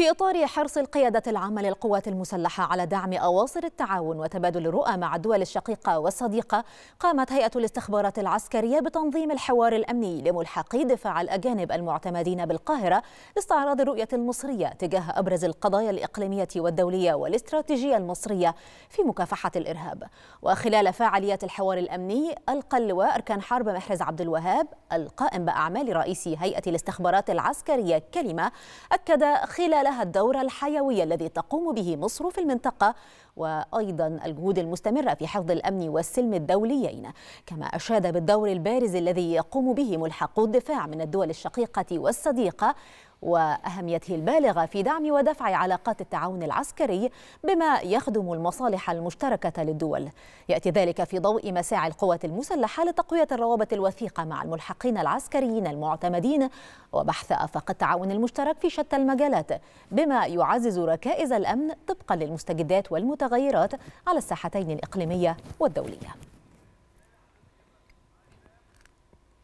في إطار حرص القيادة العامة للقوات المسلحة على دعم أواصر التعاون وتبادل الرؤى مع الدول الشقيقة والصديقة قامت هيئة الاستخبارات العسكرية بتنظيم الحوار الأمني لملحقي دفاع الأجانب المعتمدين بالقاهرة لاستعراض الرؤية المصرية تجاه أبرز القضايا الإقليمية والدولية والاستراتيجية المصرية في مكافحة الإرهاب وخلال فعاليات الحوار الأمني ألقى اللواء أركان حرب محرز عبد الوهاب القائم بأعمال رئيس هيئة الاستخبارات العسكرية كلمة أكد خلال لها الدور الحيوي الذي تقوم به مصر في المنطقة وأيضا الجهود المستمرة في حفظ الأمن والسلم الدوليين كما أشاد بالدور البارز الذي يقوم به ملحقو الدفاع من الدول الشقيقة والصديقة وأهميته البالغة في دعم ودفع علاقات التعاون العسكري بما يخدم المصالح المشتركة للدول يأتي ذلك في ضوء مساعي القوات المسلحة لتقوية الروابط الوثيقة مع الملحقين العسكريين المعتمدين وبحث آفاق التعاون المشترك في شتى المجالات بما يعزز ركائز الأمن طبقا للمستجدات والمتغيرات على الساحتين الإقليمية والدولية